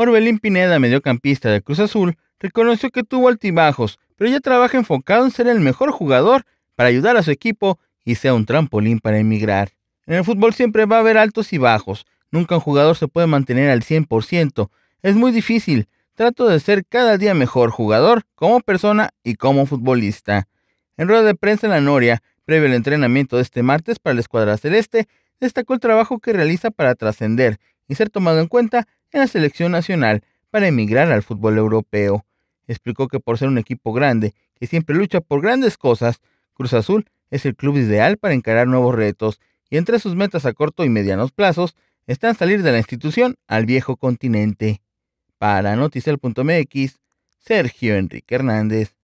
Orbelín Pineda, mediocampista de Cruz Azul, reconoció que tuvo altibajos, pero ya trabaja enfocado en ser el mejor jugador para ayudar a su equipo y sea un trampolín para emigrar. En el fútbol siempre va a haber altos y bajos, nunca un jugador se puede mantener al 100%, es muy difícil, trato de ser cada día mejor jugador como persona y como futbolista. En rueda de prensa en la Noria, previo al entrenamiento de este martes para la escuadra celeste, destacó el trabajo que realiza para trascender y ser tomado en cuenta en la selección nacional para emigrar al fútbol europeo. Explicó que por ser un equipo grande, que siempre lucha por grandes cosas, Cruz Azul es el club ideal para encarar nuevos retos, y entre sus metas a corto y medianos plazos están salir de la institución al viejo continente. Para Noticel.mx, Sergio Enrique Hernández.